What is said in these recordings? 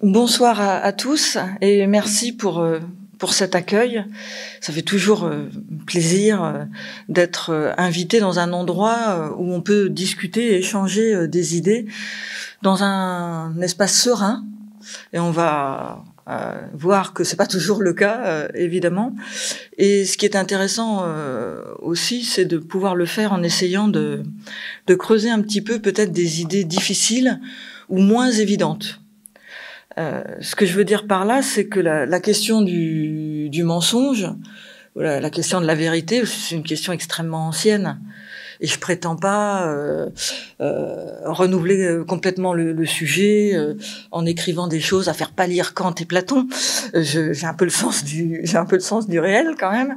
Bonsoir à, tous et merci euh, pour, cet accueil. Ça fait toujours euh, plaisir euh, d'être invité dans un endroit où on peut discuter et échanger des idées dans un espace serein. Et on va voir que ce n'est pas toujours le cas, évidemment. Et ce qui est intéressant aussi, c'est de pouvoir le faire en essayant de creuser un petit peu peut-être des idées difficiles ou moins évidentes. Euh, ce que je veux dire par là, c'est que la, question du, mensonge, la, question de la vérité, c'est une question extrêmement ancienne. Et je prétends pas euh, euh, renouveler complètement le, sujet en écrivant des choses à faire pâlir Kant et Platon. j'ai un peu le sens du, j'ai un peu le sens du réel quand même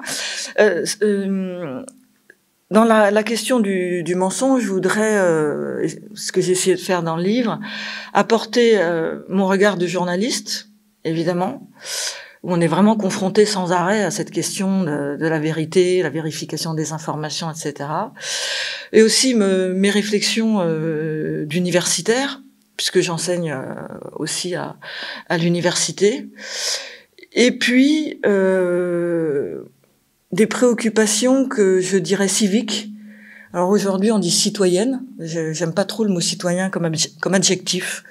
dans la, question du, mensonge, je voudrais, euh, ce que j'ai essayé de faire dans le livre, apporter euh, mon regard de journaliste, évidemment, où on est vraiment confronté sans arrêt à cette question de, la vérité, la vérification des informations, etc. Et aussi mes réflexions euh, d'universitaire, puisque j'enseigne aussi à, l'université. Et puis, euh, des préoccupations que je dirais civiques. Alors aujourd'hui, on dit citoyenne. J'aime pas trop le mot citoyen comme, comme adjectif.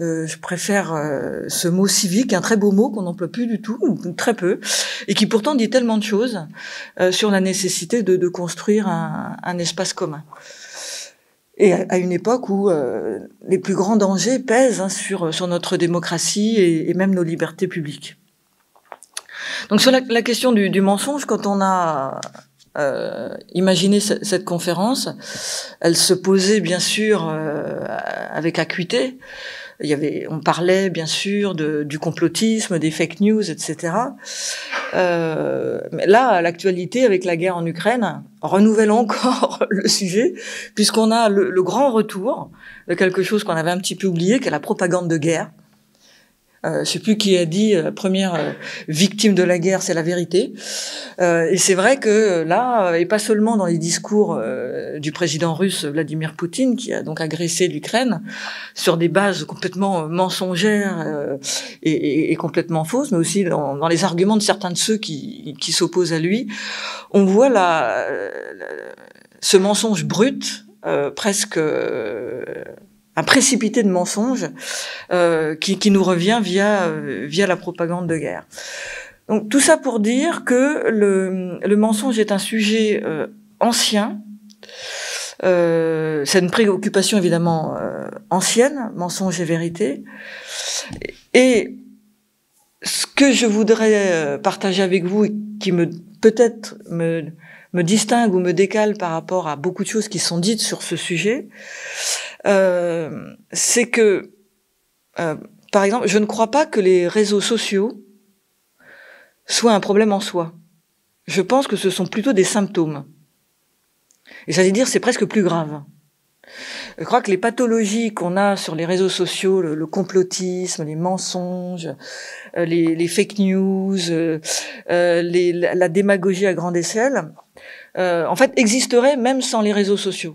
Euh, je préfère euh, ce mot civique, un très beau mot qu'on n'emploie plus du tout, ou très peu, et qui pourtant dit tellement de choses euh, sur la nécessité de, construire un, espace commun. Et à, une époque où les plus grands dangers pèsent hein, sur, sur notre démocratie et même nos libertés publiques. Donc sur la, question du, du, mensonge, quand on a euh, imaginé cette conférence, elle se posait bien sûr euh, avec acuité. Il y avait, on parlait bien sûr de, du complotisme, des fake news, etc. Euh, mais là, l'actualité avec la guerre en Ukraine renouvelle encore le sujet, puisqu'on a le, le, grand retour de quelque chose qu'on avait un petit peu oublié, qui est la propagande de guerre euh, je sais plus qui a dit euh, première euh, victime de la guerre, c'est la vérité. et c'est vrai que là, et pas seulement dans les discours du président russe Vladimir Poutine, qui a donc agressé l'Ukraine sur des bases complètement mensongères et, complètement fausses, mais aussi dans, les arguments de certains de ceux qui, s'opposent à lui, on voit là ce mensonge brut, presque un précipité de mensonges euh, qui, qui, nous revient via euh, via la propagande de guerre. Donc tout ça pour dire que le, le mensonge est un sujet euh, ancien. c'est une préoccupation évidemment ancienne, mensonge et vérité. Et ce que je voudrais partager avec vous, qui me peut-être me, me distingue ou me décale par rapport à beaucoup de choses qui sont dites sur ce sujet, euh, c'est que, euh, par exemple, je ne crois pas que les réseaux sociaux soient un problème en soi. Je pense que ce sont plutôt des symptômes. Et ça veut dire, c'est presque plus grave. Je crois que les pathologies qu'on a sur les réseaux sociaux, le, complotisme, les mensonges, euh, les, fake news, la, démagogie à grande échelle, en fait, existeraient même sans les réseaux sociaux.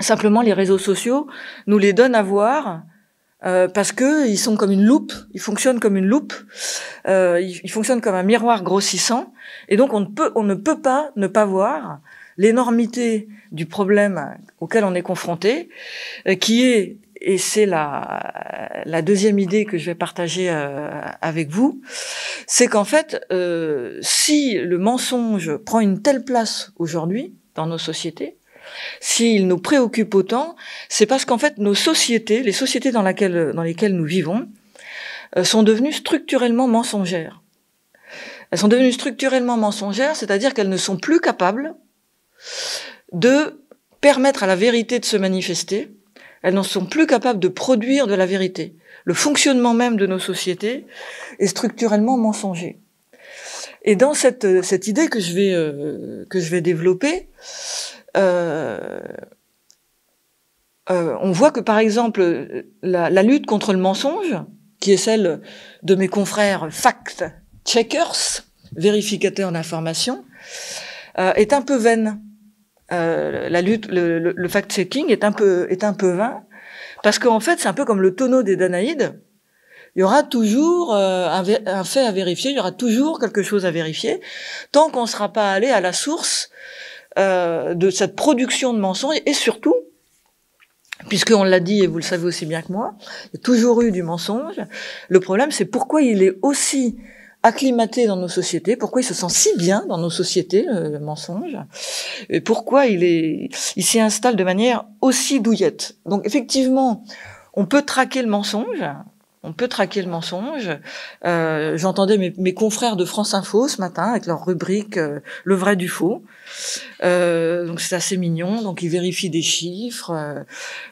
Simplement, les réseaux sociaux nous les donnent à voir euh, parce que ils sont comme une loupe, ils fonctionnent comme une loupe, euh, ils, fonctionnent comme un miroir grossissant, et donc on ne peut, on ne peut pas ne pas voir l'énormité du problème auquel on est confronté, euh, qui est, et c'est la, la deuxième idée que je vais partager avec vous, c'est qu'en fait, si le mensonge prend une telle place aujourd'hui dans nos sociétés, s'il nous préoccupe autant, c'est parce qu'en fait nos sociétés, les sociétés dans, lesquelles nous vivons, euh, sont devenues structurellement mensongères. Elles sont devenues structurellement mensongères, c'est-à-dire qu'elles ne sont plus capables de permettre à la vérité de se manifester, elles n'en sont plus capables de produire de la vérité. Le fonctionnement même de nos sociétés est structurellement mensonger. Et dans cette, idée que je vais, euh, que je vais développer, euh, euh, on voit que par exemple la, lutte contre le mensonge, qui est celle de mes confrères fact checkers, vérificateurs d'informations, euh, est un peu vaine. la lutte, le, fact-checking est un peu est un peu vain parce qu'en fait c'est un peu comme le tonneau des Danaïdes. Il y aura toujours un, fait à vérifier, il y aura toujours quelque chose à vérifier tant qu'on ne sera pas allé à la source euh, de cette production de mensonges et surtout on l'a dit et vous le savez aussi bien que moi, il y a toujours eu du mensonge. Le problème, c'est pourquoi il est aussi acclimaté dans nos sociétés, pourquoi il se sent si bien dans nos sociétés, le, mensonge, et pourquoi il s'y installe de manière aussi douillette. Donc effectivement, on peut traquer le mensonge, on peut traquer le mensonge. Euh, j'entendais mes, confrères de France Info ce matin avec leur rubrique euh, Le vrai du faux. Euh, donc c'est assez mignon. Donc ils vérifient des chiffres. Euh.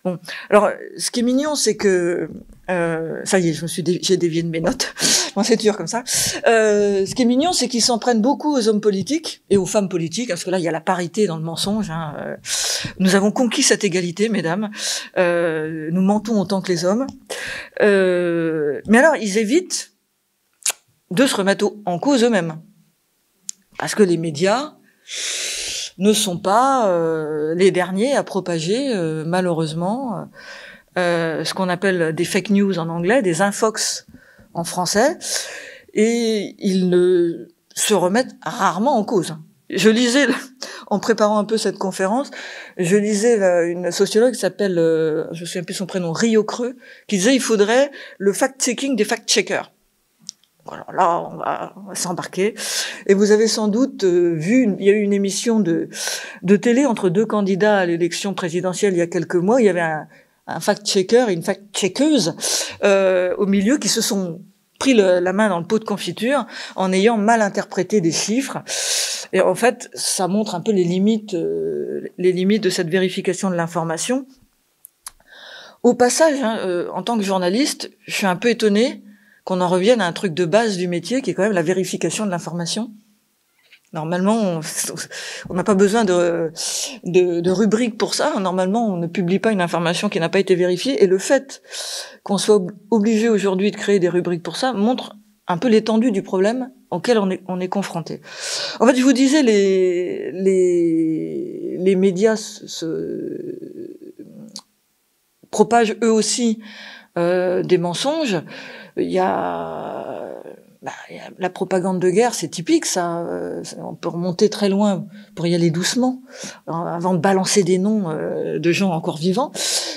bon, alors ce qui est mignon, c'est que euh, ça y est, je me suis j'ai dévié de mes notes. bon, c'est dur comme ça. Euh, ce qui est mignon, c'est qu'ils s'en prennent beaucoup aux hommes politiques et aux femmes politiques, parce que là, il y a la parité dans le mensonge. Hein. Euh, nous avons conquis cette égalité, mesdames. Euh, nous mentons autant que les hommes. Euh, mais alors, ils évitent de se remettre en cause eux-mêmes, parce que les médias ne sont pas les derniers à propager, malheureusement euh, ce qu'on appelle des fake news en anglais, des infox en français, et ils ne se remettent rarement en cause. Je lisais, en préparant un peu cette conférence, je lisais une sociologue qui s'appelle, euh, je ne souviens plus son prénom, Rio Creux, qui disait il faudrait le fact-checking des fact-checkers. Voilà, là, on va, s'embarquer. Et vous avez sans doute euh, vu, il y a eu une émission de, de télé entre deux candidats à l'élection présidentielle il y a quelques mois. Il y avait un, un fact-checker et une fact-checkeuse euh, au milieu qui se sont pris la main dans le pot de confiture en ayant mal interprété des chiffres. Et en fait, ça montre un peu les limites, euh, les limites de cette vérification de l'information. Au passage, hein, euh, en tant que journaliste, je suis un peu étonnée qu'on en revienne à un truc de base du métier qui est quand même la vérification de l'information. Normalement, on n'a pas besoin de, de, pour ça. Normalement, on ne publie pas une information qui n'a pas été vérifiée. Et le fait qu'on soit obligé aujourd'hui de créer des rubriques pour ça montre un peu l'étendue du problème auquel on est, confronté. En fait, je vous disais, les, médias propagent eux aussi euh, des mensonges. Il y a bah, la propagande de guerre, c'est typique, ça. Euh, on peut remonter très loin pour y aller doucement, hein, avant de balancer des noms euh, de gens encore vivants.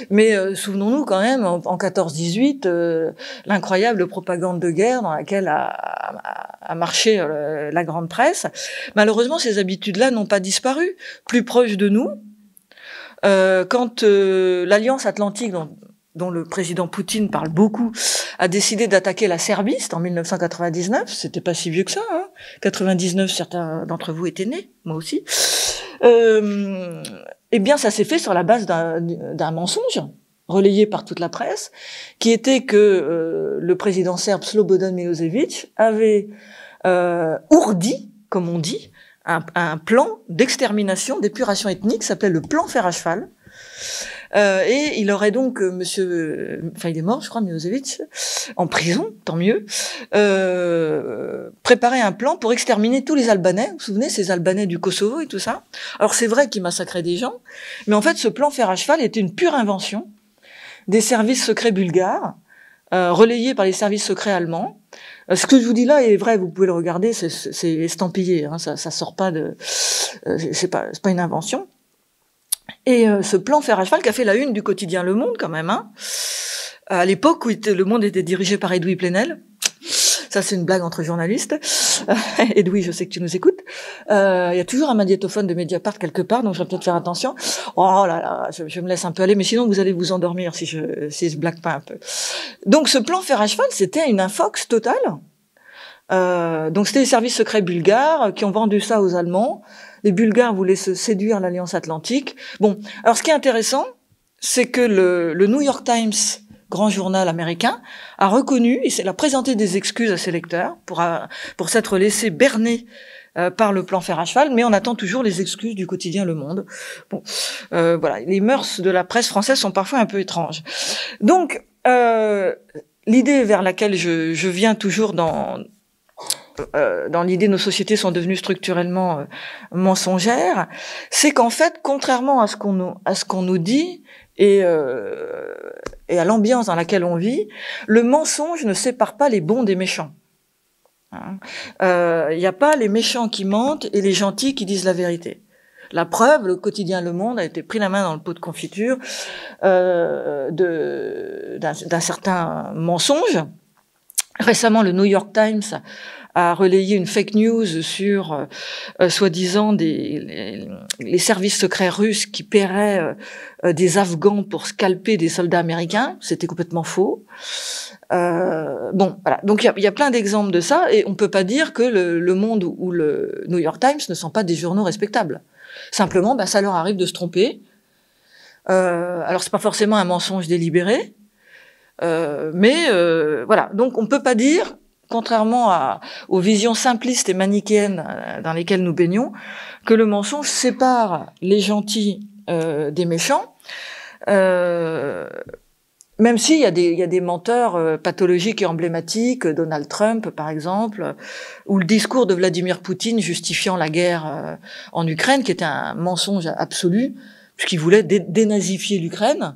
Mais euh, souvenons-nous quand même, en, 14-18, l'incroyable propagande de guerre dans laquelle a, marché la grande presse. Malheureusement, ces habitudes-là n'ont pas disparu. Plus proche de nous, quand l'Alliance Atlantique, dont le président Poutine parle beaucoup, a décidé d'attaquer la Serbie, c'était en 1999, c'était pas si vieux que ça, hein 99, certains d'entre vous étaient nés, moi aussi. Euh, eh bien, ça s'est fait sur la base d'un mensonge relayé par toute la presse, qui était que euh, le président serbe Slobodan Milosevic avait euh, ourdi, comme on dit, un, un plan d'extermination, d'épuration ethnique, s'appelait le plan fer à cheval, euh, et il aurait donc euh, Monsieur, enfin il est mort, je crois, Milosevic, en prison, tant mieux, euh, préparé un plan pour exterminer tous les Albanais. Vous vous souvenez, ces Albanais du Kosovo et tout ça. Alors c'est vrai qu'il massacrait des gens, mais en fait ce plan fer à cheval était une pure invention des services secrets bulgares, euh, relayés par les services secrets allemands. Ce que je vous dis là est vrai, vous pouvez le regarder, c'est, c'est estampillé, hein, ça, ça sort pas de, c'est pas, c'est pas une invention. Et euh, ce plan fer à qui a fait la une du quotidien Le Monde quand même, hein, à l'époque où Le Monde était dirigé par Edoui Plenel. Ça, c'est une blague entre journalistes. Edoui, euh, je sais que tu nous écoutes. Euh, il y a toujours un magnétophone de Mediapart quelque part, donc je vais peut-être faire attention. Oh là là, je, me laisse un peu aller, mais sinon vous allez vous endormir si je, si je blague pas un peu. Donc ce plan fer à c'était une infox totale. Euh, donc c'était les services secrets bulgares qui ont vendu ça aux Allemands les Bulgares voulaient se séduire l'Alliance Atlantique. Bon, alors ce qui est intéressant, c'est que le, New York Times, grand journal américain, a reconnu, et a présenté des excuses à ses lecteurs pour, euh, pour s'être laissé berner euh, par le plan fer à cheval, mais on attend toujours les excuses du quotidien Le Monde. Bon, euh, voilà, les mœurs de la presse française sont parfois un peu étranges. Donc, l'idée vers laquelle je viens toujours dans, euh, dans l'idée nos sociétés sont devenues structurellement euh, mensongères, c'est qu'en fait, contrairement à ce qu'on nous, à ce qu'on nous dit et, euh, et à l'ambiance dans laquelle on vit, le mensonge ne sépare pas les bons des méchants. Il hein. n'y a pas les méchants qui mentent et les gentils qui disent la vérité. La preuve, le quotidien Le Monde a été pris la main dans le pot de confiture d'un certain mensonge. Récemment, le New York Times à relayer une fake news sur euh, euh, soi-disant les, services secrets russes qui paieraient euh, des Afghans pour scalper des soldats américains, c'était complètement faux. bon, voilà. Donc il y a, plein d'exemples de ça, et on peut pas dire que le, Monde ou le New York Times ne sont pas des journaux respectables. Simplement, ben, ça leur arrive de se tromper. Euh, alors c'est pas forcément un mensonge délibéré, mais voilà. Donc on peut pas dire contrairement aux visions simplistes et manichéennes euh, dans lesquelles nous baignons, que le mensonge sépare les gentils euh, des méchants. Euh, même s'il y, a des, y a menteurs pathologiques et emblématiques, Donald Trump par exemple, ou le discours de Vladimir Poutine justifiant la guerre en Ukraine, qui était un mensonge absolu, puisqu'il voulait dénazifier l'Ukraine,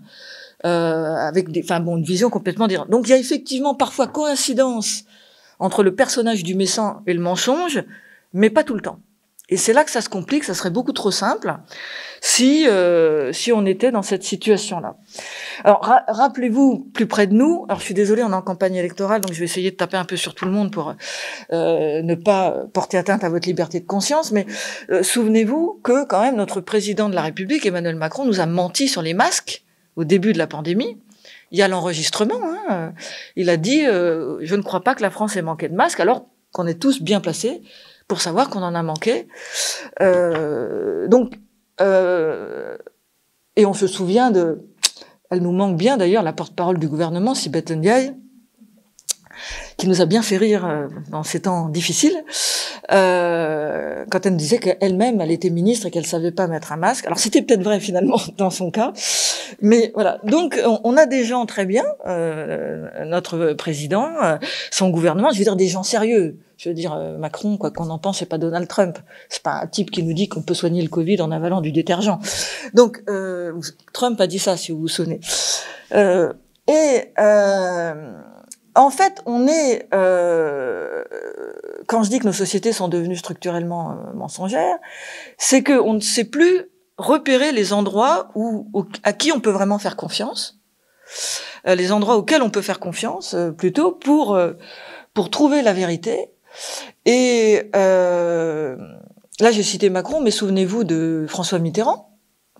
avec enfin bon, une vision complètement différente. Donc il y a effectivement parfois coïncidence entre le personnage du méchant et le mensonge, mais pas tout le temps. Et c'est là que ça se complique, ça serait beaucoup trop simple si, euh, si on était dans cette situation-là. Alors rappelez-vous, plus près de nous, alors je suis désolée, on est en campagne électorale, donc je vais essayer de taper un peu sur tout le monde pour euh, ne pas porter atteinte à votre liberté de conscience, mais euh, souvenez-vous que quand même notre président de la République, Emmanuel Macron, nous a menti sur les masques au début de la pandémie. Il y a l'enregistrement. Hein. Il a dit euh, Je ne crois pas que la France ait manqué de masques, alors qu'on est tous bien placés pour savoir qu'on en a manqué. Euh, donc, euh, et on se souvient de. Elle nous manque bien d'ailleurs, la porte-parole du gouvernement, Sibeth Ndiaye, qui nous a bien fait rire dans euh, ces temps difficiles, euh, quand elle nous disait qu'elle-même, elle était ministre et qu'elle savait pas mettre un masque. Alors c'était peut-être vrai finalement dans son cas, mais voilà. Donc on, a des gens très bien, euh, notre président, euh, son gouvernement, je veux dire des gens sérieux. Je veux dire, euh, Macron, quoi qu'on en pense, c'est pas Donald Trump. C'est pas un type qui nous dit qu'on peut soigner le Covid en avalant du détergent. Donc, euh, Trump a dit ça, si vous vous souvenez. Euh, et euh, en fait, on est, euh, quand je dis que nos sociétés sont devenues structurellement euh, mensongères, c'est qu'on ne sait plus repérer les endroits où, à qui on peut vraiment faire confiance, euh, les endroits auxquels on peut faire confiance plutôt pour pour trouver la vérité. Et là, j'ai cité Macron, mais souvenez-vous de François Mitterrand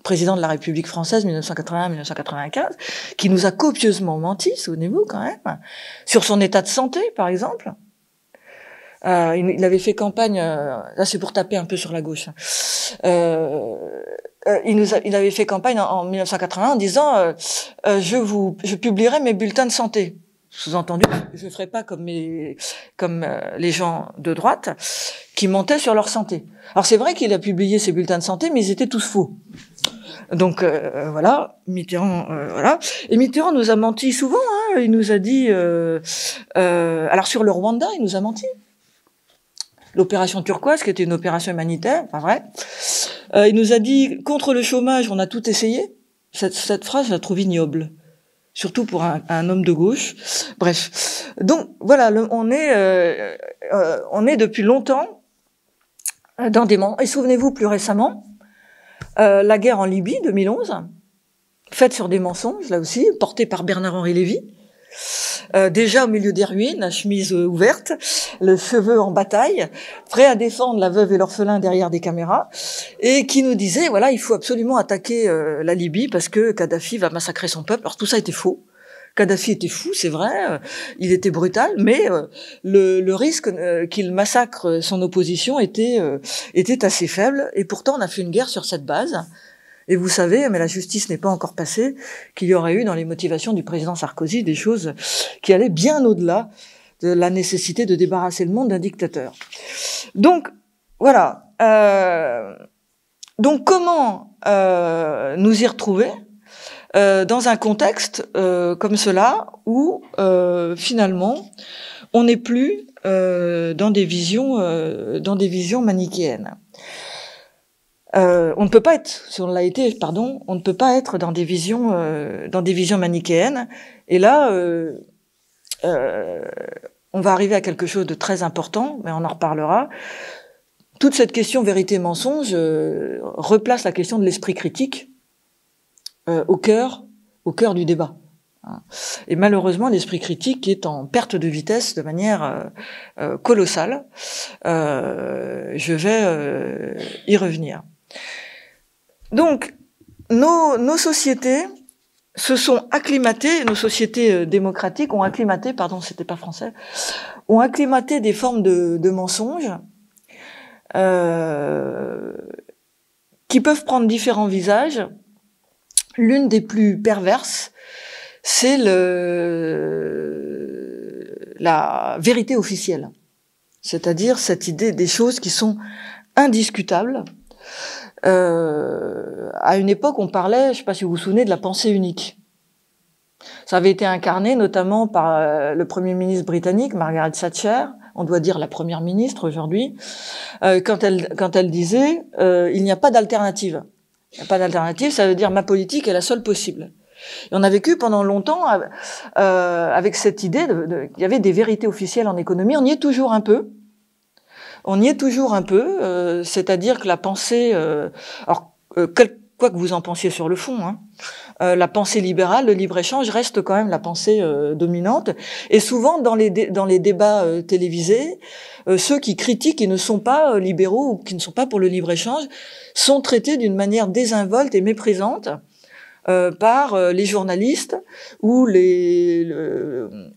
président de la République française 1981-1995, qui nous a copieusement menti, souvenez-vous quand même, sur son état de santé, par exemple. Euh, il, avait fait campagne, euh, là c'est pour taper un peu sur la gauche. Hein. Euh, euh, il, avait fait campagne en, 1981 en disant je vous, je publierai mes bulletins de santé. Sous-entendu, je ne ferai pas comme, comme les gens de droite qui mentaient sur leur santé. Alors c'est vrai qu'il a publié ses bulletins de santé, mais ils étaient tous faux. Donc euh, voilà, Mitterrand, euh, voilà. Et Mitterrand nous a menti souvent. Hein. Il nous a dit, euh, alors sur le Rwanda, il nous a menti. L'opération turquoise, qui était une opération humanitaire, pas vrai. il nous a dit contre le chômage, on a tout essayé. Cette, phrase, je la trouve ignoble, surtout pour un, homme de gauche. Bref, donc voilà, on est, on est depuis longtemps dans des et souvenez-vous plus récemment euh, la guerre en Libye, 2011, faite sur des mensonges, là aussi, portée par Bernard-Henri Lévy. Euh, déjà au milieu des ruines, la chemise euh, ouverte, le cheveu en bataille, prêt à défendre la veuve et l'orphelin derrière des caméras, et qui nous disait, voilà, il faut absolument attaquer la Libye parce que Kadhafi va massacrer son peuple. Alors tout ça était faux. Kadhafi était fou, c'est vrai, euh, il était brutal, mais euh, le, risque euh, qu'il massacre son opposition était, était assez faible. Et pourtant, on a fait une guerre sur cette base. Et vous savez, mais la justice n'est pas encore passée, qu'il y aurait eu dans les motivations du président Sarkozy des choses qui allaient bien au-delà de la nécessité de débarrasser le monde d'un dictateur. Donc, voilà. donc, comment nous y retrouver euh, dans un contexte euh, comme cela où euh, finalement on n'est plus dans des visions dans des visions manichéennes. on ne peut pas être, si on l'a été, pardon, on ne peut pas être dans des visions dans des visions manichéennes. Et là, on va arriver à quelque chose de très important, mais on en reparlera toute cette question vérité-mensonge replace la question de l'esprit critique euh, au cœur, au cœur du débat. Et malheureusement, l'esprit critique est en perte de vitesse de manière euh, euh, colossale. je vais y revenir. Donc, nos, sociétés se sont acclimatées, nos sociétés démocratiques ont acclimaté, pardon, c'était pas français, ont acclimaté des formes de, mensonges. qui peuvent prendre différents visages L'une des plus perverses, c'est le, la vérité officielle, c'est-à-dire cette idée des choses qui sont indiscutables. Euh, à une époque, on parlait, je ne sais pas si vous vous souvenez, de la pensée unique. Ça avait été incarné notamment par euh, le Premier ministre britannique, Margaret Thatcher, on doit dire la Première ministre aujourd'hui, euh, quand, elle, quand elle disait Il n'y a pas d'alternative il n'y a pas d'alternative, ça veut dire ma politique est la seule possible. Et on a vécu pendant longtemps euh, avec cette idée qu'il y avait des vérités officielles en économie. On y est toujours un peu. On y est toujours un peu, euh, c'est-à-dire que la pensée, euh, alors quoi que vous en pensiez sur le fond, hein, euh, la pensée libérale, le libre-échange reste quand même la pensée euh, dominante. Et souvent, dans les, dans les débats euh, télévisés, ceux qui critiquent et ne sont pas libéraux ou qui ne sont pas pour le libre-échange sont traités d'une manière désinvolte et méprisante. par les journalistes ou les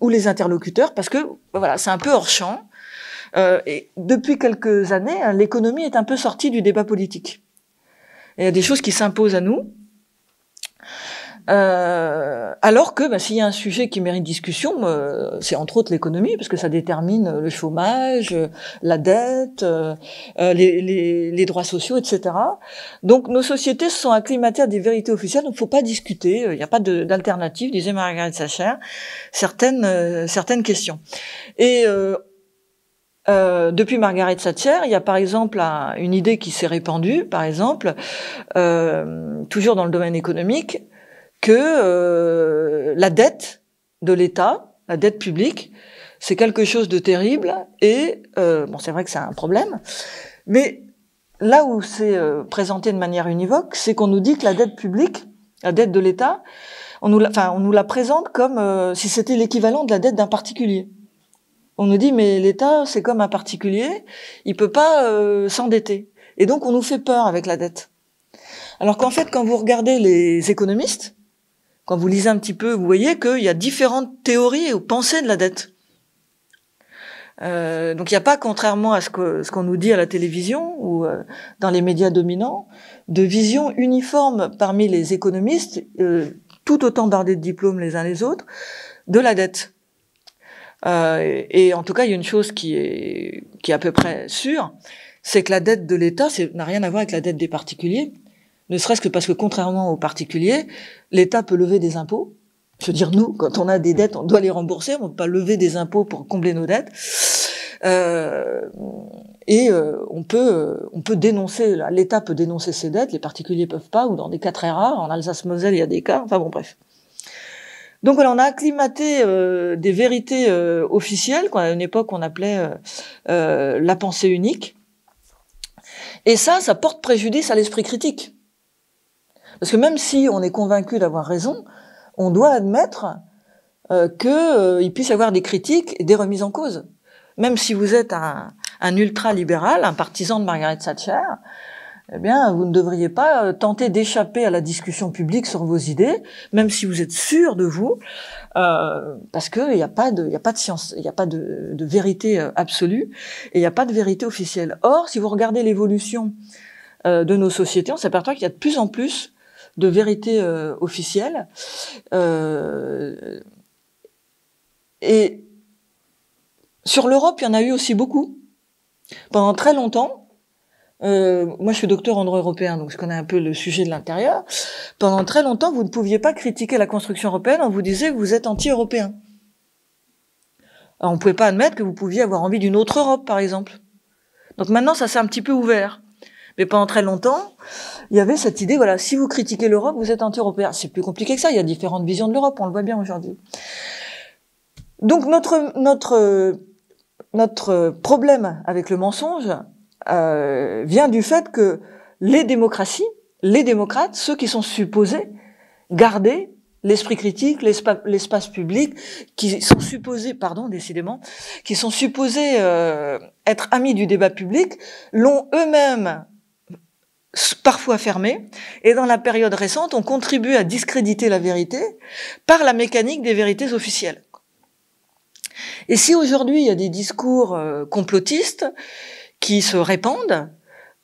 ou les interlocuteurs parce que voilà c'est un peu hors champ et depuis quelques années hein, l'économie est un peu sortie du débat politique il y a des choses qui s'imposent à nous euh, alors que bah, s'il y a un sujet qui mérite discussion, euh, c'est entre autres l'économie, parce que ça détermine le chômage, euh, la dette, les, droits sociaux, etc. Donc nos sociétés sont acclimatées des vérités officielles, donc il ne faut pas discuter, il n'y a pas d'alternative, disait Margaret Thatcher, certaines, certaines questions. Et euh, depuis Margaret Satière, il y a par exemple une idée qui s'est répandue, par exemple, euh, toujours dans le domaine économique, que euh, la dette de l'État, la dette publique, c'est quelque chose de terrible. Et bon, c'est vrai que c'est un problème, mais là où c'est présenté de manière univoque, c'est qu'on nous dit que la dette publique, la dette de l'État, on nous on nous la présente comme si c'était l'équivalent de la dette d'un particulier. On nous dit mais l'État c'est comme un particulier, il peut pas euh, s'endetter. Et donc on nous fait peur avec la dette. Alors qu'en fait quand vous regardez les économistes, quand vous lisez un petit peu, vous voyez qu'il y a différentes théories ou pensées de la dette. Euh, donc il n'y a pas, contrairement à ce qu'on ce qu'on nous dit à la télévision ou euh, dans les médias dominants, de vision uniforme parmi les économistes, tout autant bardés de diplômes les uns les autres, de la dette. Euh, et en tout cas, il y a une chose qui est, qui est à peu près sûre, c'est que la dette de l'État n'a rien à voir avec la dette des particuliers, ne serait-ce que parce que contrairement aux particuliers, l'État peut lever des impôts. Je veux dire, nous, quand on a des dettes, on doit les rembourser, on ne peut pas lever des impôts pour combler nos dettes. Euh, et euh, on peut on peut dénoncer, l'État peut dénoncer ses dettes, les particuliers peuvent pas, ou dans des cas très rares, en Alsace-Moselle, il y a des cas, enfin bon, bref. Donc on a acclimaté euh, des vérités euh, officielles qu'à une époque on appelait euh, la pensée unique. Et ça, ça porte préjudice à l'esprit critique. Parce que même si on est convaincu d'avoir raison, on doit admettre qu'il puisse y avoir des critiques et des remises en cause. Même si vous êtes un, un ultra-libéral, un partisan de Margaret Thatcher, eh bien, vous ne devriez pas euh, tenter d'échapper à la discussion publique sur vos idées, même si vous êtes sûr de vous, euh, parce qu'il n'y a pas de, a pas de science, il n'y a pas de, vérité euh, absolue et il n'y a pas de vérité officielle. Or, si vous regardez l'évolution euh, de nos sociétés, on s'aperçoit qu'il y a de plus en plus de vérité euh, et sur l'Europe, il y en a eu aussi beaucoup. Pendant très longtemps, euh, moi, je suis docteur en droit européen, donc je connais un peu le sujet de l'intérieur. Pendant très longtemps, vous ne pouviez pas critiquer la construction européenne. On vous disait que vous êtes anti-européen. On ne pouvait pas admettre que vous pouviez avoir envie d'une autre Europe, par exemple. Donc maintenant, ça s'est un petit peu ouvert. Mais pendant très longtemps, il y avait cette idée, voilà, si vous critiquez l'Europe, vous êtes anti-européen. C'est plus compliqué que ça. Il y a différentes visions de l'Europe. On le voit bien aujourd'hui. Donc notre notre notre problème avec le mensonge, euh, vient du fait que les démocraties, les démocrates, ceux qui sont supposés garder l'esprit critique, l'espace public, qui sont supposés, pardon, décidément, qui sont supposés euh, être amis du débat public, l'ont eux-mêmes parfois fermé, et dans la période récente, ont contribué à discréditer la vérité par la mécanique des vérités officielles. Et si aujourd'hui il y a des discours euh, complotistes, qui se répandent,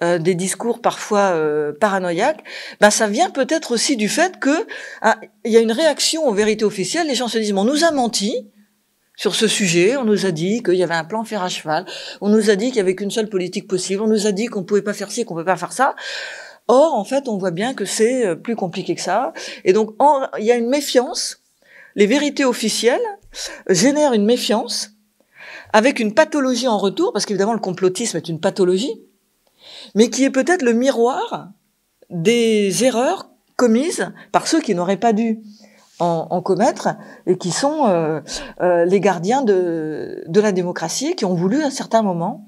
euh, des discours parfois euh, paranoïaques, ben ça vient peut-être aussi du fait que ah, il y a une réaction aux vérités officielles. Les gens se disent on nous a menti sur ce sujet, on nous a dit qu'il y avait un plan fer à cheval, on nous a dit qu'il y avait qu'une seule politique possible, on nous a dit qu'on pouvait pas faire ci, qu'on pouvait pas faire ça. Or, en fait, on voit bien que c'est euh, plus compliqué que ça. Et donc, il y a une méfiance. Les vérités officielles génèrent une méfiance avec une pathologie en retour, parce qu'évidemment le complotisme est une pathologie, mais qui est peut-être le miroir des erreurs commises par ceux qui n'auraient pas dû en, commettre et qui sont euh, euh, les gardiens de, la démocratie et qui ont voulu à un certain moment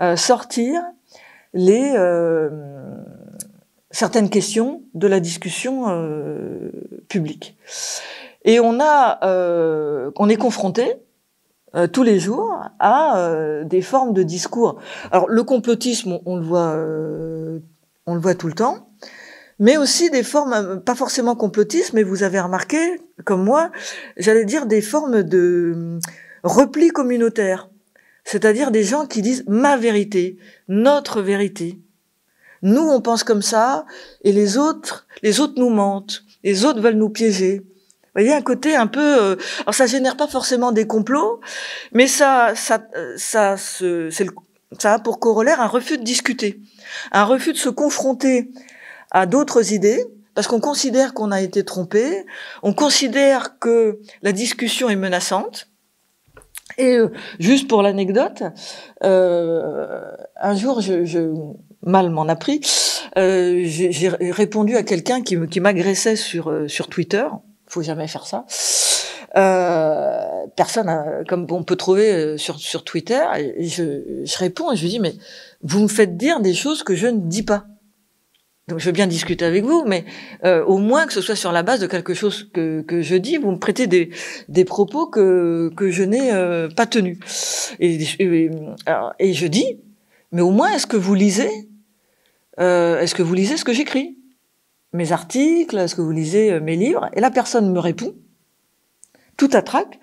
euh, sortir les certaines questions de la discussion publique. Et on a, on est confronté euh, tous les jours à euh, des formes de discours. Alors le complotisme, on, le voit, euh, on le voit tout le temps, mais aussi des formes, pas forcément complotistes, mais vous avez remarqué, comme moi, j'allais dire des formes de repli communautaire, c'est-à-dire des gens qui disent ma vérité, notre vérité. Nous, on pense comme ça, et les autres, les autres nous mentent, les autres veulent nous piéger. Vous voyez, un côté un peu... Euh, alors ça génère pas forcément des complots, mais ça, ça, euh, ça, ça a pour corollaire un refus de discuter, un refus de se confronter à d'autres idées, parce qu'on considère qu'on a été trompé, on considère que la discussion est menaçante. Et euh, juste pour l'anecdote, un jour, je, mal m'en a pris, j'ai répondu à quelqu'un qui, qui m'agressait sur, sur Twitter faut jamais faire ça. Euh, personne, hein, comme on peut trouver euh, sur, sur Twitter, je, réponds et je dis, mais vous me faites dire des choses que je ne dis pas. Donc je veux bien discuter avec vous, mais euh, au moins que ce soit sur la base de quelque chose que, que je dis, vous me prêtez des, des propos que, que je n'ai pas tenus. Et, et, je dis, mais au moins est-ce que vous lisez, est-ce que vous lisez ce que j'écris mes articles, est-ce que vous lisez euh, mes livres Et la personne me répond, tout à trac,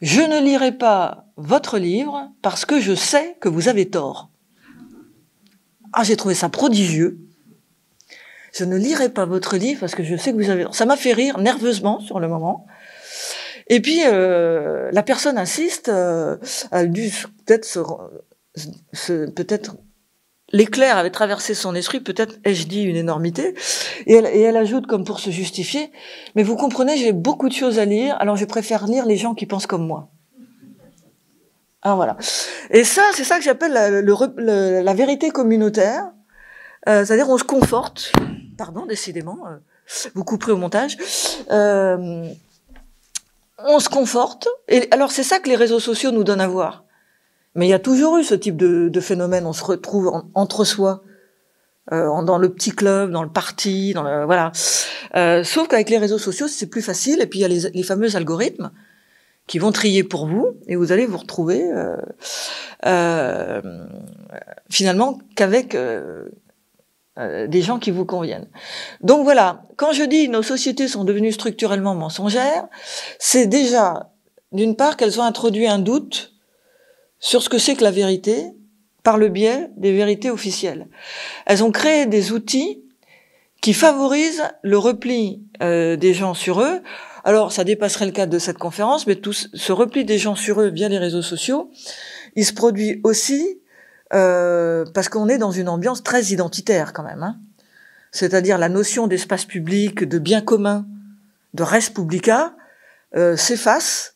je ne lirai pas votre livre parce que je sais que vous avez tort. Ah, j'ai trouvé ça prodigieux. Je ne lirai pas votre livre parce que je sais que vous avez tort. Ça m'a fait rire nerveusement sur le moment. Et puis, euh, la personne insiste, euh, elle a dû peut-être se peut-être l'éclair avait traversé son esprit, peut-être ai-je dit une énormité, et elle, ajoute comme pour se justifier, mais vous comprenez, j'ai beaucoup de choses à lire, alors je préfère lire les gens qui pensent comme moi. Ah voilà. Et ça, c'est ça que j'appelle la, vérité communautaire, euh, c'est-à-dire on se conforte, pardon, décidément, euh, vous couperez au montage, euh, on se conforte, et alors c'est ça que les réseaux sociaux nous donnent à voir. Mais il y a toujours eu ce type de, de phénomène. On se retrouve entre soi, euh, dans le petit club, dans le parti, dans voilà. Euh, sauf qu'avec les réseaux sociaux, c'est plus facile. Et puis il y a les, les, fameux algorithmes qui vont trier pour vous et vous allez vous retrouver euh, euh finalement qu'avec euh, euh, des gens qui vous conviennent. Donc voilà, quand je dis nos sociétés sont devenues structurellement mensongères, c'est déjà d'une part qu'elles ont introduit un doute sur ce que c'est que la vérité par le biais des vérités officielles. Elles ont créé des outils qui favorisent le repli euh, des gens sur eux. Alors, ça dépasserait le cadre de cette conférence, mais tout ce repli des gens sur eux via les réseaux sociaux, il se produit aussi euh, parce qu'on est dans une ambiance très identitaire quand même. Hein. C'est-à-dire la notion d'espace public, de bien commun, de res publica, euh, s'efface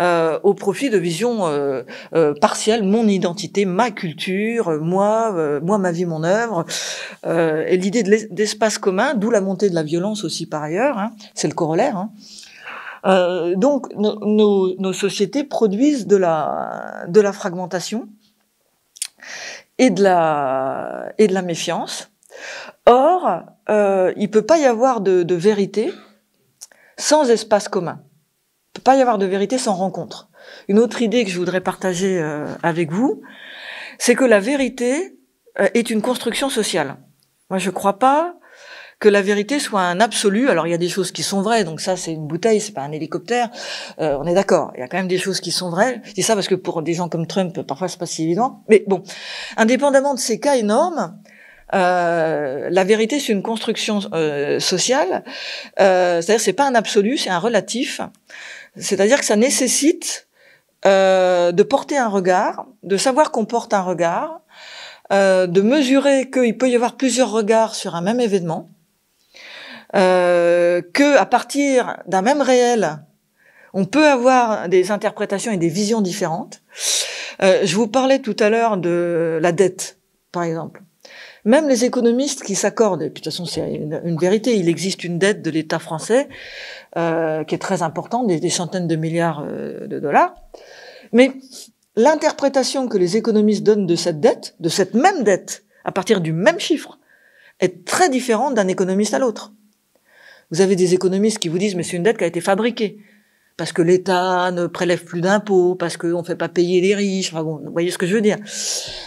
euh, au profit de visions euh, euh, partielles, mon identité, ma culture, euh, moi, moi, ma vie, mon œuvre. et l'idée d'espace commun, d'où la montée de la violence aussi par ailleurs, hein, c'est le corollaire. Hein. donc nos sociétés produisent de la, de la fragmentation et de la, et de la méfiance. Or, il ne peut pas y avoir de vérité sans espace commun peut pas y avoir de vérité sans rencontre. Une autre idée que je voudrais partager euh, avec vous, c'est que la vérité euh, est une construction sociale. Moi, je ne crois pas que la vérité soit un absolu. Alors, il y a des choses qui sont vraies, donc ça, c'est une bouteille, c'est pas un hélicoptère. Euh, on est d'accord. Il y a quand même des choses qui sont vraies. Je dis ça parce que pour des gens comme Trump, parfois, c'est pas si évident. Mais bon, indépendamment de ces cas énormes, euh, la vérité, c'est une construction sociale. Euh, C'est-à-dire, c'est pas un absolu, c'est un relatif. C'est-à-dire que ça nécessite euh, de porter un regard, de savoir qu'on porte un regard, euh, de mesurer qu'il peut y avoir plusieurs regards sur un même événement, euh, que à partir d'un même réel, on peut avoir des interprétations et des visions différentes. Euh, je vous parlais tout à l'heure de la dette, par exemple. Même les économistes qui s'accordent, et puis de toute façon c'est une, vérité, il existe une dette de l'État français euh, qui est très importante, des, des centaines de milliards euh, de dollars. Mais l'interprétation que les économistes donnent de cette dette, de cette même dette, à partir du même chiffre, est très différente d'un économiste à l'autre. Vous avez des économistes qui vous disent mais c'est une dette qui a été fabriquée parce que l'État ne prélève plus d'impôts, parce qu'on ne fait pas payer les riches. vous voyez ce que je veux dire.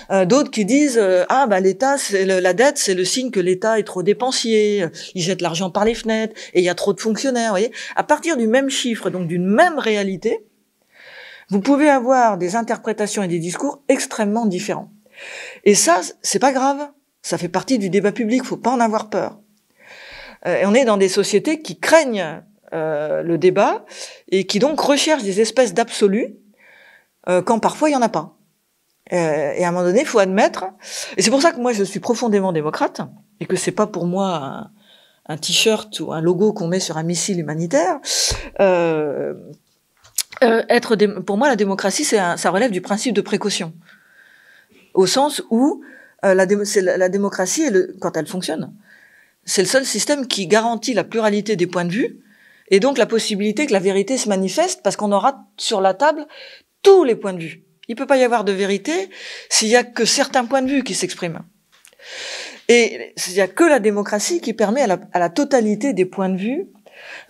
Euh, d'autres qui disent euh, ah bah l'État, c'est la dette, c'est le signe que l'État est trop dépensier, il jette l'argent par les fenêtres et il y a trop de fonctionnaires. Vous voyez, à partir du même chiffre, donc d'une même réalité, vous pouvez avoir des interprétations et des discours extrêmement différents. Et ça, c'est pas grave. Ça fait partie du débat public. Faut pas en avoir peur. Euh, on est dans des sociétés qui craignent euh, le débat et qui donc recherche des espèces d'absolus euh, quand parfois il n'y en a pas. Euh, et à un moment donné, il faut admettre. Et c'est pour ça que moi, je suis profondément démocrate et que c'est pas pour moi un, t-shirt ou un logo qu'on met sur un missile humanitaire. être pour moi, la démocratie, c'est ça relève du principe de précaution, au sens où la, démocratie, quand elle fonctionne, c'est le seul système qui garantit la pluralité des points de vue et donc la possibilité que la vérité se manifeste parce qu'on aura sur la table tous les points de vue. Il peut pas y avoir de vérité s'il y a que certains points de vue qui s'expriment. Et s'il n'y a que la démocratie qui permet à la, totalité des points de vue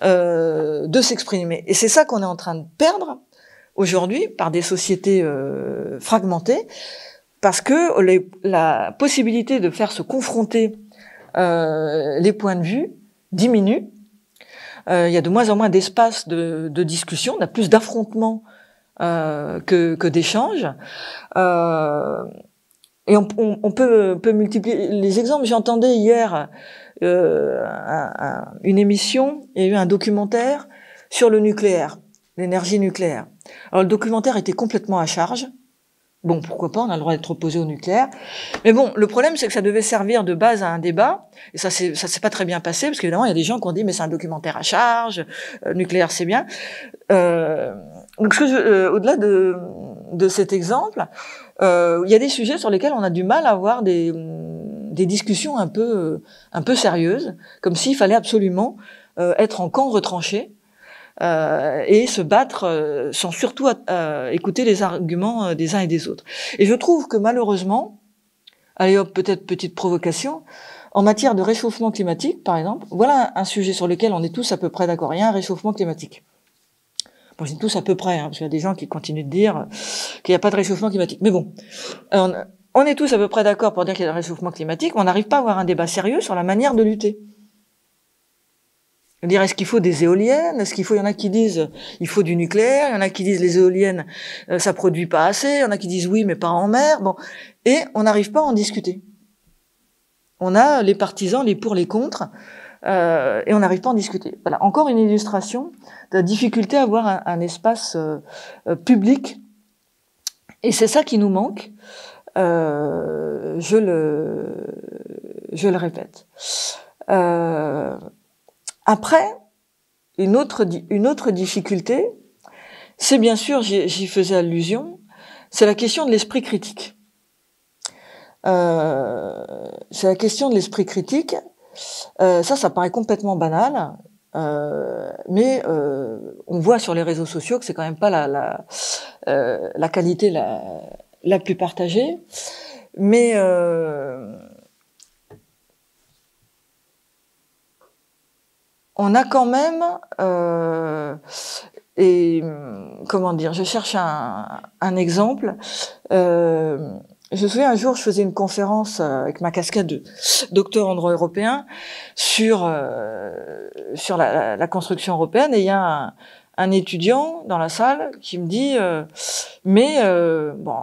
euh, de s'exprimer. Et c'est ça qu'on est en train de perdre aujourd'hui par des sociétés euh, fragmentées, parce que la possibilité de faire se confronter euh, les points de vue diminue euh, il y a de moins en moins d'espace de, de, discussion, on a plus d'affrontements euh, que, que d'échanges. Euh, et on, peut, multiplier les exemples. J'entendais hier une émission, il y a eu un documentaire sur le nucléaire, l'énergie nucléaire. Alors le documentaire était complètement à charge. Bon, pourquoi pas, on a le droit d'être opposé au nucléaire. Mais bon, le problème, c'est que ça devait servir de base à un débat. Et ça, c'est, ça s'est pas très bien passé, parce qu'évidemment, il y a des gens qui ont dit, mais c'est un documentaire à charge, euh, nucléaire, c'est bien. Euh, donc, euh, au-delà de, de cet exemple, il y a des sujets sur lesquels on a du mal à avoir des, des discussions un peu, un peu sérieuses, comme s'il fallait absolument être en camp retranché euh, et se battre euh, sans surtout euh, écouter les arguments des uns et des autres. Et je trouve que malheureusement, allez hop, peut-être petite provocation, en matière de réchauffement climatique, par exemple, voilà un sujet sur lequel on est tous à peu près d'accord. Il y a un réchauffement climatique. Bon, je dis tous à peu près, hein, parce qu'il y a des gens qui continuent de dire qu'il n'y a pas de réchauffement climatique. Mais bon, on, est tous à peu près d'accord pour dire qu'il y a un réchauffement climatique, on n'arrive pas à avoir un débat sérieux sur la manière de lutter. Dire est-ce qu'il faut des éoliennes Est-ce qu'il faut Il y en a qui disent il faut du nucléaire. Il y en a qui disent les éoliennes euh, ça produit pas assez. Il y en a qui disent oui mais pas en mer. Bon et on n'arrive pas à en discuter. On a les partisans, les pour, les contre, euh, et on n'arrive pas à en discuter. Voilà encore une illustration de la difficulté à avoir un, espace euh, public. Et c'est ça qui nous manque. je le je le répète. Euh, après, une autre, une autre difficulté, c'est bien sûr, j'y faisais allusion, c'est la question de l'esprit critique. Euh, c'est la question de l'esprit critique. Euh, ça, ça paraît complètement banal, euh, mais on voit sur les réseaux sociaux que c'est quand même pas la, la, qualité la, la, plus partagée. Mais on a quand même euh, et comment dire Je cherche un, exemple. Euh, je me souviens un jour, je faisais une conférence euh, avec ma casquette de docteur en droit européen sur sur la, construction européenne et il y a un, étudiant dans la salle qui me dit mais bon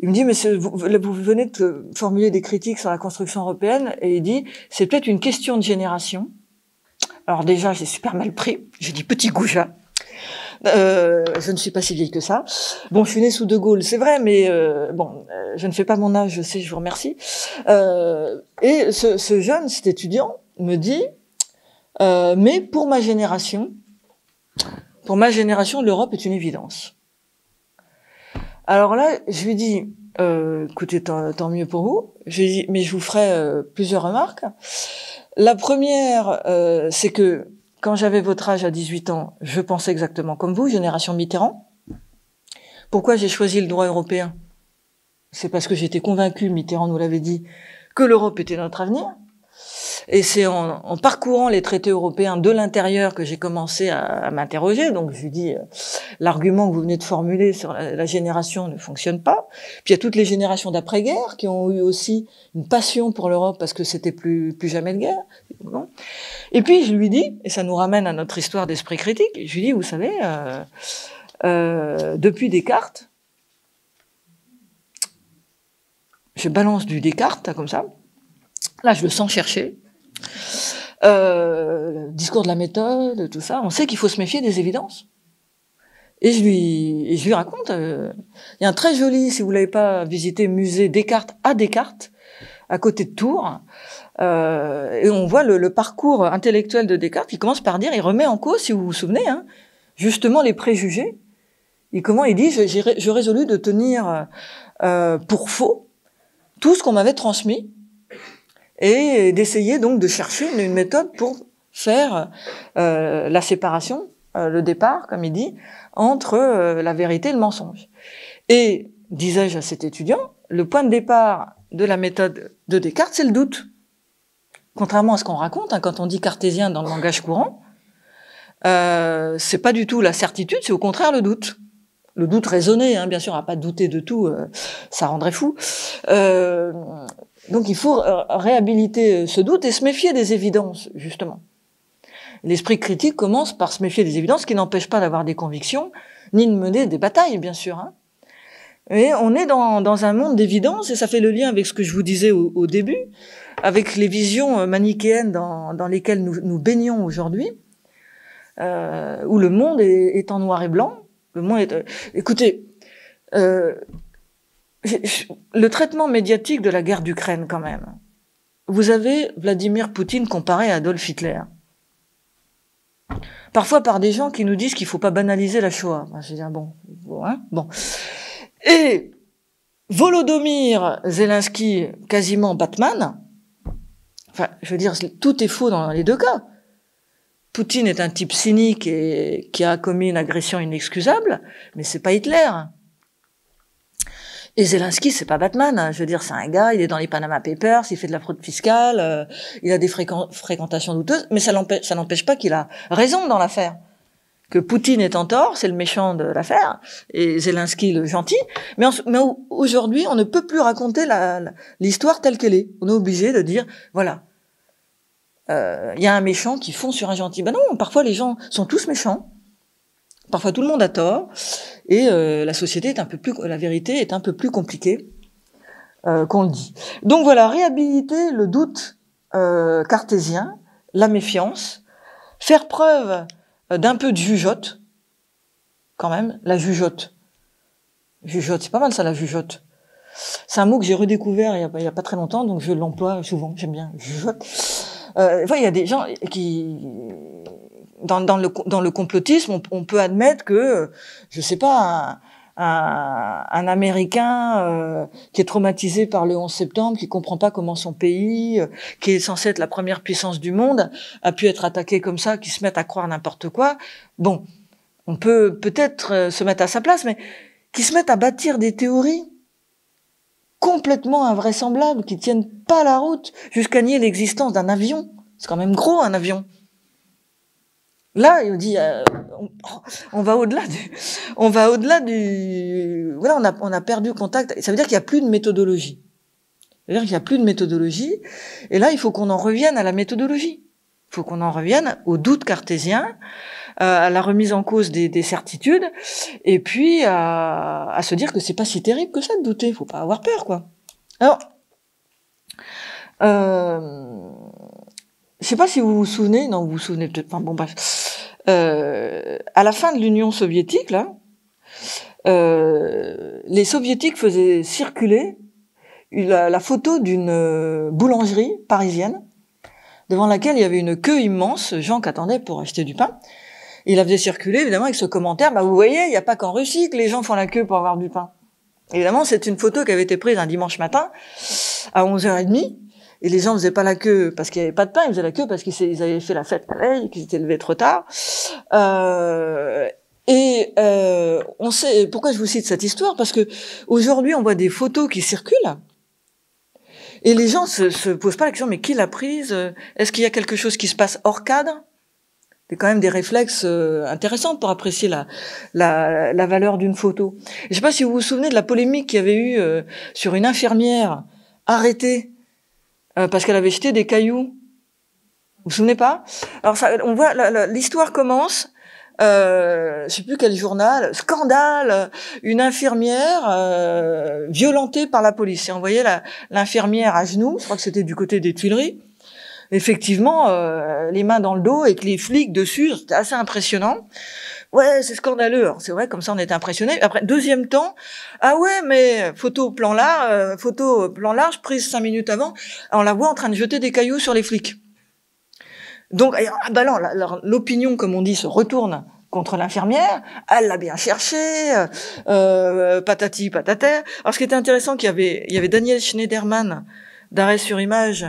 il me dit mais vous, vous, venez de formuler des critiques sur la construction européenne et il dit c'est peut-être une question de génération alors déjà, j'ai super mal pris. J'ai dit petit goujat. Euh, je ne suis pas si vieille que ça. Bon, je suis née sous De Gaulle, c'est vrai, mais euh, bon, euh, je ne fais pas mon âge, je sais, je vous remercie. et ce, jeune, cet étudiant, me dit, mais pour ma génération, pour ma génération, l'Europe est une évidence. Alors là, je lui dis, écoutez, tant, mieux pour vous. mais je vous ferai plusieurs remarques. La première, euh, c'est que quand j'avais votre âge à 18 ans, je pensais exactement comme vous, génération Mitterrand. Pourquoi j'ai choisi le droit européen C'est parce que j'étais convaincu, Mitterrand nous l'avait dit, que l'Europe était notre avenir. Et c'est en, parcourant les traités européens de l'intérieur que j'ai commencé à, m'interroger. Donc je lui dis, euh, l'argument que vous venez de formuler sur la, génération ne fonctionne pas. Puis il y a toutes les générations d'après-guerre qui ont eu aussi une passion pour l'Europe parce que c'était plus, plus jamais de guerre. Et puis je lui dis, et ça nous ramène à notre histoire d'esprit critique, je lui dis, vous savez, euh, euh, depuis Descartes, je balance du Descartes, comme ça. Là, je le sens chercher. Euh, discours de la méthode, tout ça, on sait qu'il faut se méfier des évidences. Et je lui, raconte, euh, il y a un très joli, si vous l'avez pas visité, musée Descartes à Descartes, à côté de Tours, euh, et on voit le, parcours intellectuel de Descartes, qui commence par dire, il remet en cause, si vous vous souvenez, hein, justement les préjugés, et comment il dit, je résolus de tenir pour faux tout ce qu'on m'avait transmis, et d'essayer donc de chercher une, méthode pour faire euh, la séparation, euh, le départ, comme il dit, entre euh, la vérité et le mensonge. Et, disais-je à cet étudiant, le point de départ de la méthode de Descartes, c'est le doute. Contrairement à ce qu'on raconte, hein, quand on dit cartésien dans le langage courant, c'est pas du tout la certitude, c'est au contraire le doute le doute raisonné, hein, bien sûr, à pas douter de tout, ça rendrait fou. Euh, donc il faut euh, réhabiliter euh, ce doute et se méfier des évidences, justement. L'esprit critique commence par se méfier des évidences, qui n'empêchent pas d'avoir des convictions, ni de mener des batailles, bien sûr. Hein. Et on est dans, un monde d'évidence et ça fait le lien avec ce que je vous disais au, début, avec les visions euh, manichéennes dans, lesquelles nous, baignons aujourd'hui, où le monde est, en noir et blanc. Le monde écoutez, euh, le traitement médiatique de la guerre d'Ukraine quand même. Vous avez Vladimir Poutine comparé à Adolf Hitler. Parfois par des gens qui nous disent qu'il faut pas banaliser la Shoah. je bon, hein, bon, Et Volodymyr Zelensky, quasiment Batman. Enfin, je veux dire, tout est faux dans les deux cas. Poutine est un type cynique et qui a commis une agression inexcusable, mais c'est pas Hitler. Et Zelensky, c'est pas Batman. Hein. Je veux dire, c'est un gars, il est dans les Panama Papers, il fait de la fraude fiscale, euh, il a des fréquentations douteuses, mais ça n'empêche pas qu'il a raison dans l'affaire. Que Poutine est en tort, c'est le méchant de l'affaire, et Zelensky le gentil. Mais, aujourd'hui, on ne peut plus raconter l'histoire telle qu'elle est. On est obligé de dire, voilà, euh, il y a un méchant qui fond sur un gentil. Ben non, parfois les gens sont tous méchants. Parfois tout le monde a tort et euh, la société est un peu plus, la vérité est un peu plus compliquée euh, qu'on le dit. Donc voilà, réhabiliter le doute euh, cartésien, la méfiance, faire preuve d'un peu de jugeote, quand même, la jugeote. Jugeote, c'est pas mal ça la jugeote. C'est un mot que j'ai redécouvert il y, a, pas très longtemps, donc je l'emploie souvent, j'aime bien jugeote. il y a des gens qui dans, le, dans le complotisme, on, peut admettre que, je sais pas, un, Américain euh, qui est traumatisé par le 11 septembre, qui comprend pas comment son pays, euh, qui est censé être la première puissance du monde, a pu être attaqué comme ça, qui se met à croire n'importe quoi. Bon, on peut peut-être euh, se mettre à sa place, mais qui se mettent à bâtir des théories complètement invraisemblables, qui tiennent pas la route, jusqu'à nier l'existence d'un avion. C'est quand même gros un avion. Là, il dit, euh, on, va au-delà du, on va au-delà du, voilà, on a, on a perdu contact. Ça veut dire qu'il n'y a plus de méthodologie. Ça veut dire qu'il n'y a plus de méthodologie. Et là, il faut qu'on en revienne à la méthodologie. Il faut qu'on en revienne au doute cartésien, euh, à la remise en cause des, certitudes, et puis à se dire que c'est pas si terrible que ça de douter. Il faut pas avoir peur, quoi. Alors, euh, je sais pas si vous vous souvenez, non, vous vous souvenez peut-être pas, bon bref. Euh, à la fin de l'Union soviétique, là, euh, les soviétiques faisaient circuler la, photo d'une euh, boulangerie parisienne devant laquelle il y avait une queue immense, gens qui attendaient pour acheter du pain. Il la faisait circuler, évidemment, avec ce commentaire, bah, vous voyez, il n'y a pas qu'en Russie que les gens font la queue pour avoir du pain. Évidemment, c'est une photo qui avait été prise un dimanche matin à 11h30 et les gens faisaient pas la queue parce qu'il n'y avait pas de pain, ils faisaient la queue parce qu'ils avaient fait la fête la veille, qu'ils étaient levés trop tard. Euh, et euh, on sait pourquoi je vous cite cette histoire parce que aujourd'hui on voit des photos qui circulent et les gens se, se posent pas la question mais qui l'a prise Est-ce qu'il y a quelque chose qui se passe hors cadre C'est quand même des réflexes euh, intéressants pour apprécier la, valeur d'une photo. Je sais pas si vous vous souvenez de la polémique qu'il y avait eu sur une infirmière arrêtée euh, parce qu'elle avait jeté des cailloux. Vous vous souvenez pas Alors on voit l'histoire commence. Euh, je sais plus quel journal, scandale, une infirmière euh, violentée par la police. Et on voyait l'infirmière à genoux, je crois que c'était du côté des Tuileries, effectivement, euh, les mains dans le dos et que les flics dessus, c'était assez impressionnant ouais, c'est scandaleux. Hein. C'est vrai, comme ça on est impressionné. Après, deuxième temps, ah ouais, mais photo plan large, euh, photo plan large prise cinq minutes avant, on la voit en train de jeter des cailloux sur les flics. Donc, ah, bah l'opinion, comme on dit, se retourne contre l'infirmière, elle l'a bien cherché, euh, euh, patati patata. Alors ce qui était intéressant, qu'il y avait, il y avait Daniel Schneiderman d'arrêt sur image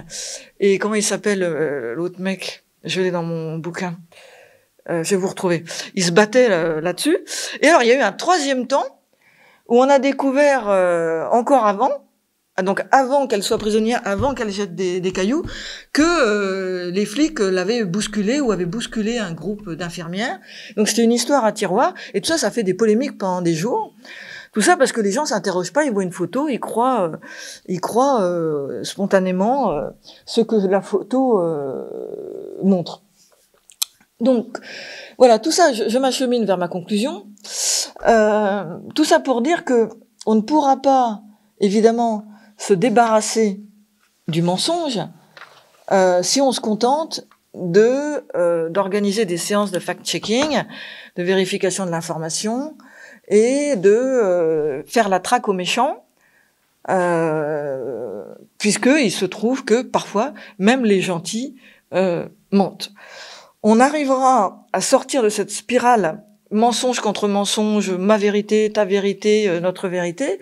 et comment il s'appelle l'autre mec, je l'ai dans mon bouquin. Euh, je vais vous retrouver. Ils se battaient euh, là-dessus. Et alors, il y a eu un troisième temps où on a découvert euh, encore avant, ah, donc avant qu'elle soit prisonnière, avant qu'elle jette des, cailloux, que les flics l'avaient bousculée ou avaient bousculé un groupe d'infirmières. Donc c'était une histoire à tiroir. Et tout ça, ça fait des polémiques pendant des jours. Tout ça parce que les gens s'interrogent pas, ils voient une photo, ils croient, ils croient spontanément ce que la photo montre. Donc voilà, tout ça, je, m'achemine vers ma conclusion. Euh, tout ça pour dire que on ne pourra pas, évidemment, se débarrasser du mensonge euh, si on se contente de euh, d'organiser des séances de fact-checking, de vérification de l'information et de faire la traque aux méchants. puisque il se trouve que parfois même les gentils mentent on arrivera à sortir de cette spirale mensonge contre mensonge, ma vérité, ta vérité, euh, notre vérité,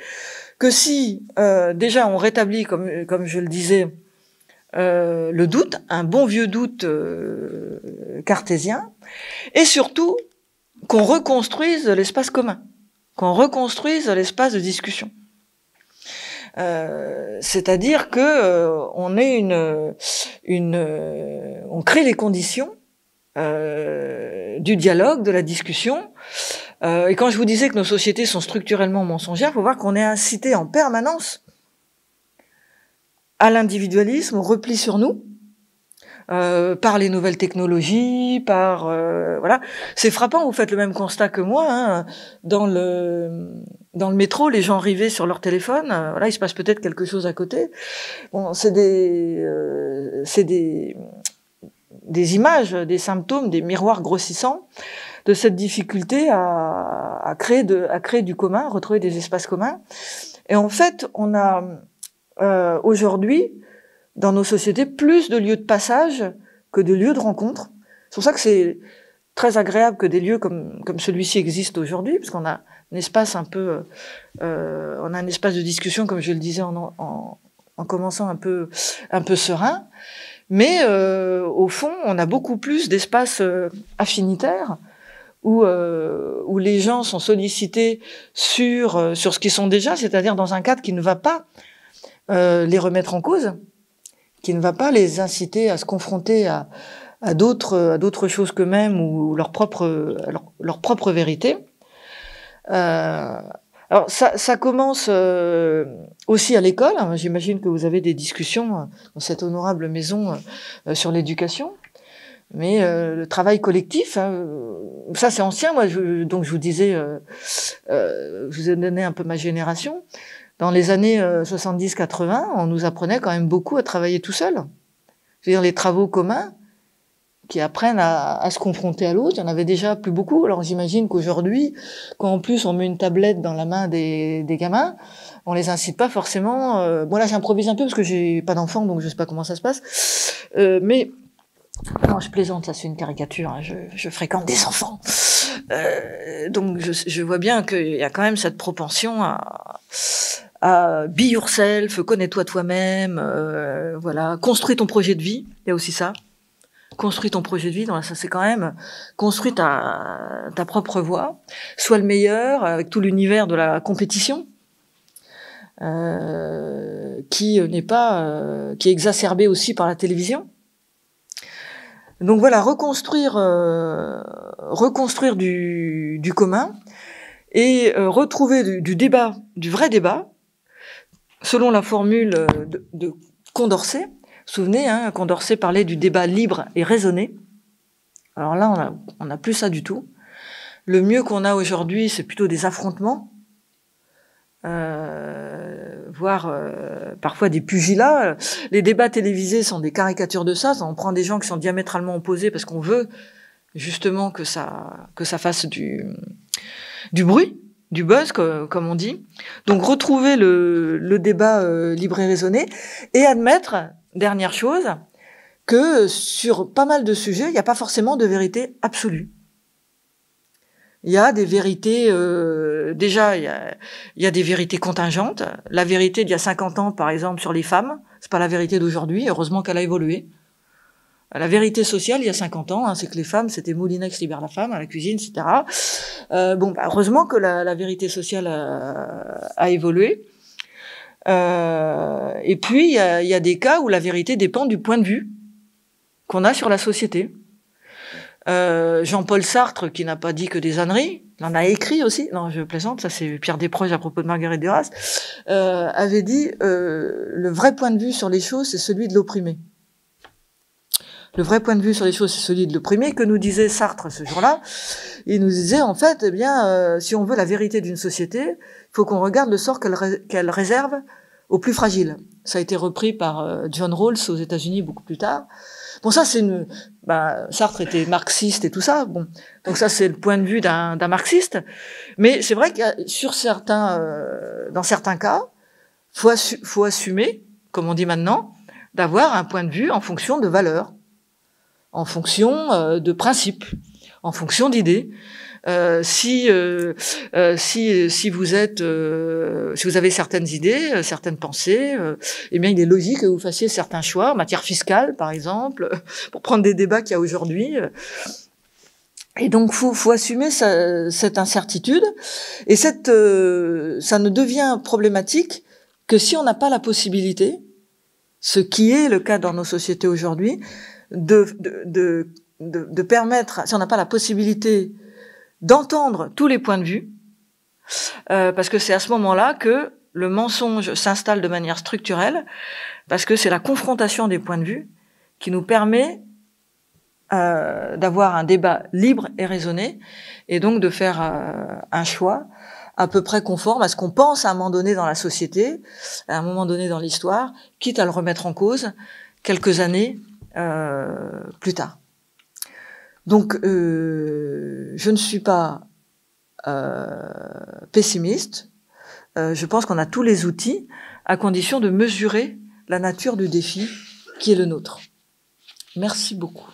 que si euh, déjà on rétablit, comme, comme je le disais, euh, le doute, un bon vieux doute cartésien, et surtout qu'on reconstruise l'espace commun, qu'on reconstruise l'espace de discussion. C'est-à-dire que on est une, une on crée les conditions euh, du dialogue, de la discussion. Euh, et quand je vous disais que nos sociétés sont structurellement mensongères, il faut voir qu'on est incité en permanence à l'individualisme, au repli sur nous, euh, par les nouvelles technologies, par voilà. C'est frappant. Vous faites le même constat que moi hein. dans le dans le métro, les gens rivés sur leur téléphone. voilà, il se passe peut-être quelque chose à côté. Bon, c'est des, c'est des, des images, des symptômes, des miroirs grossissants de cette difficulté à, créer du commun, à retrouver des espaces communs. Et en fait, on a euh, aujourd'hui dans nos sociétés plus de lieux de passage que de lieux de rencontre. C'est pour ça que c'est très agréable que des lieux comme, celui-ci existent aujourd'hui, parce qu'on a un espace un peu, euh, on a un espace de discussion, comme je le disais en, commençant un peu, un peu serein. Mais euh, au fond, on a beaucoup plus d'espaces euh, affinitaires où, euh, où, les gens sont sollicités sur, sur ce qu'ils sont déjà, c'est-à-dire dans un cadre qui ne va pas les remettre en cause, qui ne va pas les inciter à se confronter à, à d'autres choses qu'eux-mêmes ou leur propre, leur, leur propre vérité. Alors ça, commence euh, aussi à l'école. Hein. J'imagine que vous avez des discussions euh, dans cette honorable maison euh, sur l'éducation. Mais le travail collectif, hein, ça c'est ancien. Moi, donc je vous disais, je vous ai donné un peu ma génération. Dans les années 70-80, on nous apprenait quand même beaucoup à travailler tout seul. C'est-à-dire les travaux communs, qui apprennent à, à, se confronter à l'autre. Il y en avait déjà plus beaucoup. Alors j'imagine qu'aujourd'hui, quand en plus on met une tablette dans la main des, des gamins, on les incite pas forcément. Euh, bon là j'improvise un peu parce que j'ai pas d'enfant, donc je sais pas comment ça se passe. Euh, mais non, je plaisante, ça c'est une caricature. Hein. Je, je, fréquente des enfants, euh, donc je, je, vois bien qu'il y a quand même cette propension à, à be yourself, connais-toi toi-même, euh, voilà, construis ton projet de vie. Il y a aussi ça construis ton projet de vie, dans ça c'est quand même construis ta, propre voie, sois le meilleur avec tout l'univers de la compétition. Euh, qui n'est pas, euh, qui est exacerbé aussi par la télévision. Donc voilà, reconstruire, euh, reconstruire du, commun et retrouver du, débat, du vrai débat, selon la formule de Condorcet, souvenez, hein, Condorcet parlait du débat libre et raisonné. Alors là, on n'a plus ça du tout. Le mieux qu'on a aujourd'hui, c'est plutôt des affrontements, euh, voire euh, parfois des pugilats. Les débats télévisés sont des caricatures de ça. On prend des gens qui sont diamétralement opposés parce qu'on veut justement que ça, que ça fasse du, du bruit, du buzz, comme on dit. Donc retrouver le, débat euh, libre et raisonné et admettre dernière chose, que sur pas mal de sujets, il n'y a pas forcément de vérité absolue. Il y a des vérités, euh, déjà, il y, a, des vérités contingentes. La vérité d'il y a 50 ans, par exemple, sur les femmes, c'est pas la vérité d'aujourd'hui, heureusement qu'elle a évolué. La vérité sociale, il y a 50 ans, hein, c'est que les femmes, c'était Moulinex libère la femme à la cuisine, etc. Euh, bon, bah, heureusement que la, vérité sociale a évolué. Euh, et puis, il y a, des cas où la vérité dépend du point de vue qu'on a sur la société. Euh, Jean-Paul Sartre, qui n'a pas dit que des âneries, il en a écrit aussi, non je plaisante, ça c'est Pierre Desproges à propos de Marguerite Duras, euh, avait dit le vrai point de vue sur les choses, c'est celui de l'opprimé ». Le vrai point de vue sur les choses, c'est celui de l'opprimé. Que nous disait Sartre ce jour-là Il nous disait en fait, eh bien, si on veut la vérité d'une société, faut qu'on regarde le sort qu'elle, réserve aux plus fragiles. Ça a été repris par euh, John Rawls aux États-Unis beaucoup plus tard. Bon, ça, c'est une. Bah, Sartre était marxiste et tout ça. Bon, donc ça, c'est le point de vue d'un, marxiste. Mais c'est vrai que sur certains, euh, dans certains cas, faut, faut assumer, comme on dit maintenant, d'avoir un point de vue en fonction de valeurs, en fonction euh, de principes en fonction d'idées. Euh, euh, euh, si, si, vous êtes, si vous avez certaines idées, certaines pensées, eh bien, il est logique que vous fassiez certains choix en matière fiscale, par exemple, pour prendre des débats qu'il y a aujourd'hui. Et donc, faut, faut assumer cette incertitude. Et cette, ça ne devient problématique que si on n'a pas la possibilité, ce qui est le cas dans nos sociétés aujourd'hui, de, de de, permettre, si on n'a pas la possibilité d'entendre tous les points de vue, euh, parce que c'est à ce moment-là que le mensonge s'installe de manière structurelle, parce que c'est la confrontation des points de vue qui nous permet euh, d'avoir un débat libre et raisonné, et donc de faire euh, un choix à peu près conforme à ce qu'on pense à un moment donné dans la société, à un moment donné dans l'histoire, quitte à le remettre en cause quelques années plus tard. Donc, euh, je ne suis pas euh, pessimiste. Euh, je pense qu'on a tous les outils à condition de mesurer la nature du défi qui est le nôtre. Merci beaucoup.